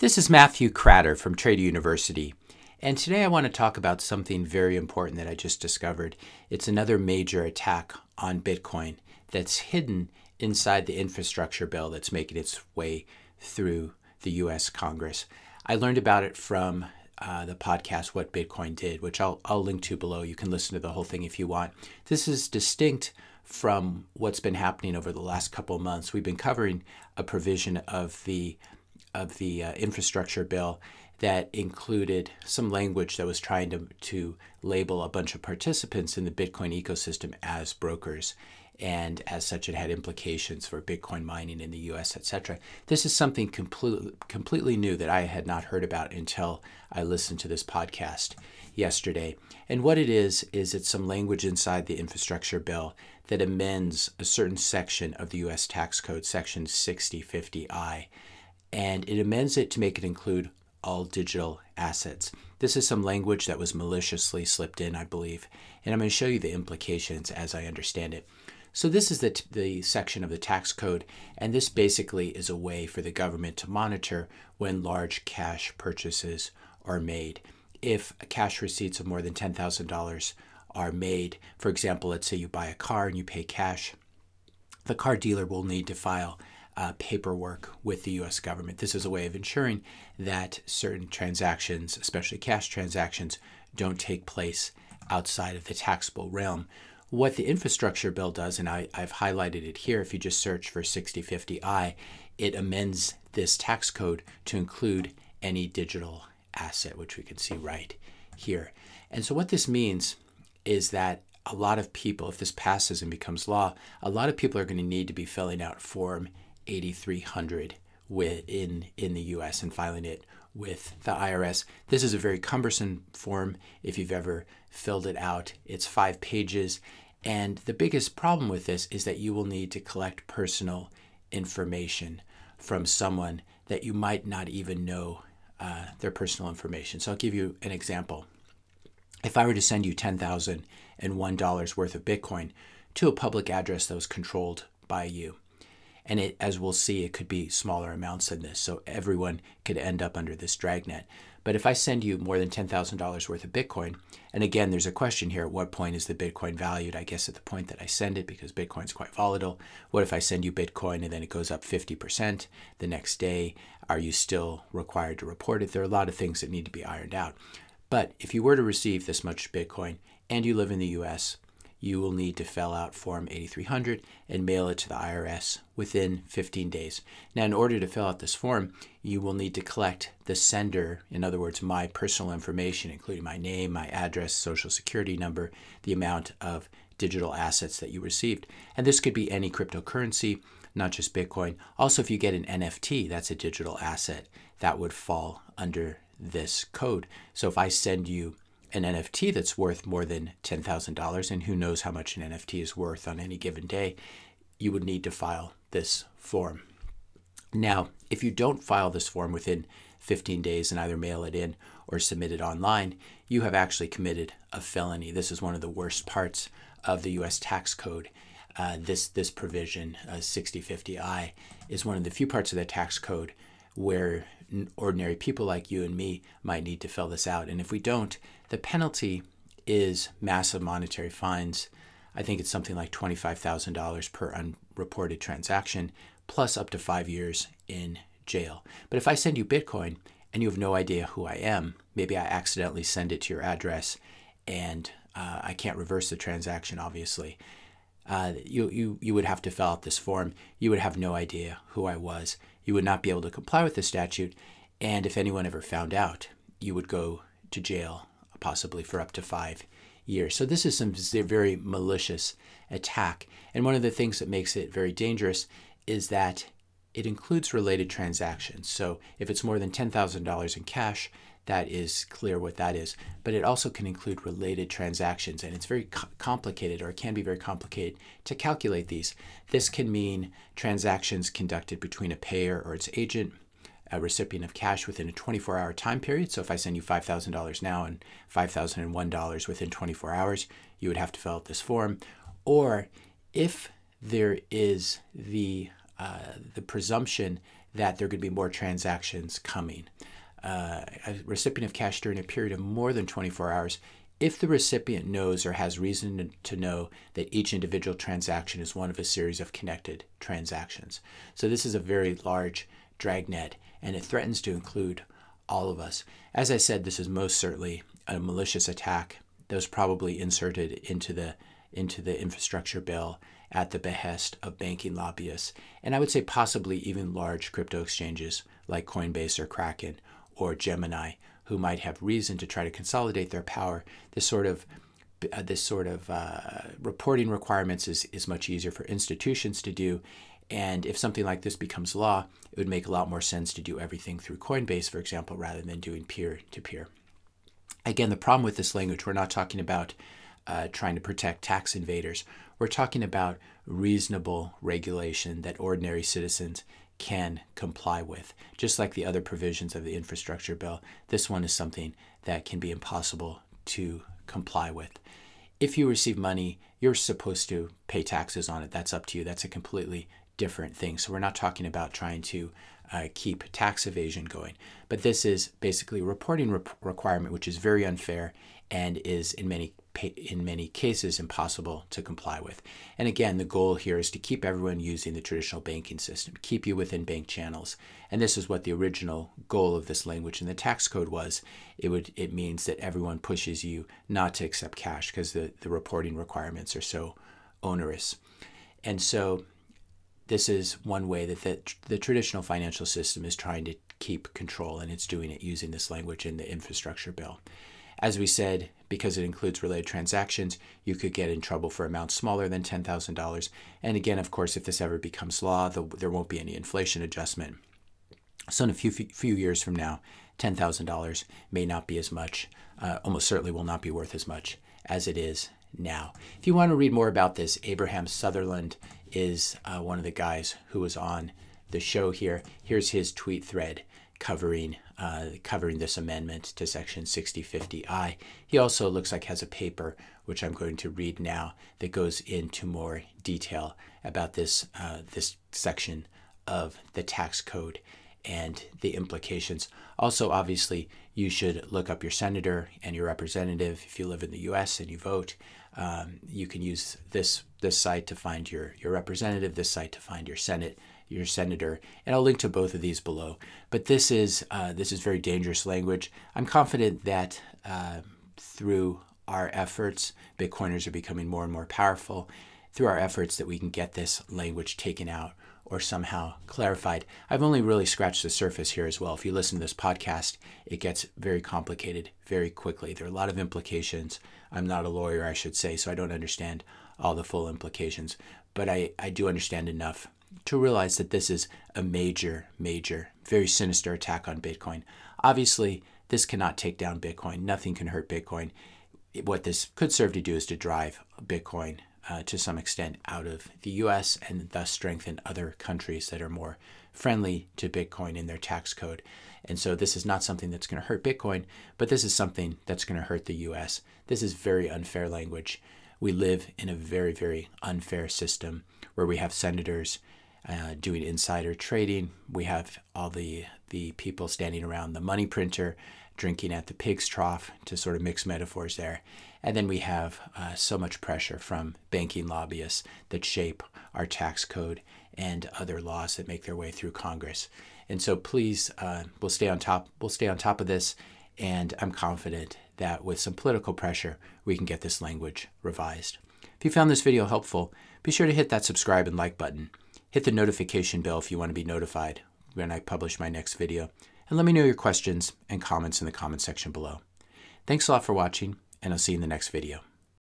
This is Matthew Cratter from Trade University, and today I want to talk about something very important that I just discovered. It's another major attack on Bitcoin that's hidden inside the infrastructure bill that's making its way through the US Congress. I learned about it from uh, the podcast What Bitcoin Did, which I'll, I'll link to below. You can listen to the whole thing if you want. This is distinct from what's been happening over the last couple months. We've been covering a provision of the of the uh, infrastructure bill that included some language that was trying to, to label a bunch of participants in the Bitcoin ecosystem as brokers. And as such, it had implications for Bitcoin mining in the US, etc. This is something completely, completely new that I had not heard about until I listened to this podcast yesterday. And what it is, is it's some language inside the infrastructure bill that amends a certain section of the US tax code, section 6050I and it amends it to make it include all digital assets. This is some language that was maliciously slipped in, I believe, and I'm going to show you the implications as I understand it. So this is the, the section of the tax code, and this basically is a way for the government to monitor when large cash purchases are made. If cash receipts of more than $10,000 are made, for example, let's say you buy a car and you pay cash, the car dealer will need to file uh, paperwork with the US government. This is a way of ensuring that certain transactions, especially cash transactions, don't take place outside of the taxable realm. What the infrastructure bill does, and I, have highlighted it here, if you just search for 6050i, it amends this tax code to include any digital asset, which we can see right here. And so, what this means is that a lot of people, if this passes and becomes law, a lot of people are going to need to be filling out Form 8300 within in the US and filing it with the IRS. This is a very cumbersome form if you've ever filled it out. It's 5 pages and the biggest problem with this is that you will need to collect personal information from someone that you might not even know uh, their personal information. So I'll give you an example. If I were to send you $10,001 worth of Bitcoin to a public address that was controlled by you, and it, as we'll see, it could be smaller amounts than this. So everyone could end up under this dragnet. But if I send you more than $10,000 worth of Bitcoin, and again, there's a question here at what point is the Bitcoin valued? I guess at the point that I send it because Bitcoin's quite volatile. What if I send you Bitcoin and then it goes up 50% the next day? Are you still required to report it? There are a lot of things that need to be ironed out. But if you were to receive this much Bitcoin and you live in the US, you will need to fill out Form 8300 and mail it to the IRS within 15 days. Now, in order to fill out this form, you will need to collect the sender, in other words, my personal information, including my name, my address, social security number, the amount of digital assets that you received. And this could be any cryptocurrency, not just Bitcoin. Also, if you get an NFT, that's a digital asset, that would fall under this code. So if I send you an NFT that's worth more than $10,000, and who knows how much an NFT is worth on any given day, you would need to file this form. Now, if you don't file this form within 15 days and either mail it in or submit it online, you have actually committed a felony. This is one of the worst parts of the US tax code. Uh, this, this provision, uh, 6050I, is one of the few parts of the tax code where ordinary people like you and me might need to fill this out. And if we don't, the penalty is massive monetary fines. I think it's something like $25,000 per unreported transaction, plus up to five years in jail. But if I send you Bitcoin and you have no idea who I am, maybe I accidentally send it to your address and uh, I can't reverse the transaction, obviously uh, you, you, you would have to fill out this form. You would have no idea who I was. You would not be able to comply with the statute. And if anyone ever found out, you would go to jail, possibly for up to five years. So this is some very malicious attack. And one of the things that makes it very dangerous is that it includes related transactions. So if it's more than $10,000 in cash, that is clear what that is. But it also can include related transactions, and it's very co complicated, or it can be very complicated to calculate these. This can mean transactions conducted between a payer or its agent, a recipient of cash within a 24 hour time period. So if I send you $5,000 now and $5,001 within 24 hours, you would have to fill out this form. Or if there is the, uh, the presumption that there are going to be more transactions coming uh, a recipient of cash during a period of more than 24 hours if the recipient knows or has reason to know that each individual transaction is one of a series of connected transactions. So this is a very large dragnet and it threatens to include all of us. As I said, this is most certainly a malicious attack that was probably inserted into the into the infrastructure bill at the behest of banking lobbyists, and I would say possibly even large crypto exchanges like Coinbase or Kraken or Gemini who might have reason to try to consolidate their power. This sort of uh, this sort of uh, reporting requirements is, is much easier for institutions to do. And if something like this becomes law, it would make a lot more sense to do everything through Coinbase, for example, rather than doing peer to peer. Again, the problem with this language, we're not talking about uh, trying to protect tax invaders. We're talking about reasonable regulation that ordinary citizens can comply with. Just like the other provisions of the infrastructure bill, this one is something that can be impossible to comply with. If you receive money, you're supposed to pay taxes on it. That's up to you. That's a completely different thing. So we're not talking about trying to uh, keep tax evasion going. But this is basically a reporting requirement, which is very unfair and is in many in many cases impossible to comply with. And again, the goal here is to keep everyone using the traditional banking system, keep you within bank channels. And this is what the original goal of this language in the tax code was. It would it means that everyone pushes you not to accept cash because the, the reporting requirements are so onerous. And so this is one way that the, the traditional financial system is trying to keep control, and it's doing it using this language in the infrastructure bill. As we said, because it includes related transactions, you could get in trouble for amounts smaller than $10,000. And again, of course, if this ever becomes law, the, there won't be any inflation adjustment. So in a few, few years from now, $10,000 may not be as much, uh, almost certainly will not be worth as much as it is now. If you want to read more about this, Abraham Sutherland is uh, one of the guys who was on the show here. Here's his tweet thread covering uh, covering this amendment to section 6050i. He also looks like has a paper which I'm going to read now that goes into more detail about this uh, this section of the tax code and the implications. Also, obviously, you should look up your senator and your representative if you live in the U.S. and you vote. Um, you can use this this site to find your your representative, this site to find your senate, your senator. And I'll link to both of these below. But this is uh, this is very dangerous language. I'm confident that uh, through our efforts, Bitcoiners are becoming more and more powerful. Through our efforts, that we can get this language taken out or somehow clarified. I've only really scratched the surface here as well. If you listen to this podcast, it gets very complicated very quickly. There are a lot of implications. I'm not a lawyer, I should say, so I don't understand all the full implications, but I, I do understand enough to realize that this is a major, major, very sinister attack on Bitcoin. Obviously, this cannot take down Bitcoin. Nothing can hurt Bitcoin. What this could serve to do is to drive Bitcoin uh, to some extent out of the US and thus strengthen other countries that are more friendly to Bitcoin in their tax code. And so this is not something that's going to hurt Bitcoin, but this is something that's going to hurt the US. This is very unfair language. We live in a very, very unfair system where we have senators uh, doing insider trading. We have all the, the people standing around the money printer drinking at the pig's trough to sort of mix metaphors there. And then we have uh, so much pressure from banking lobbyists that shape our tax code and other laws that make their way through Congress. And so please, uh, we'll stay on top. We'll stay on top of this, and I'm confident that with some political pressure, we can get this language revised. If you found this video helpful, be sure to hit that subscribe and like button. Hit the notification bell if you want to be notified when I publish my next video. And let me know your questions and comments in the comment section below. Thanks a lot for watching, and I'll see you in the next video.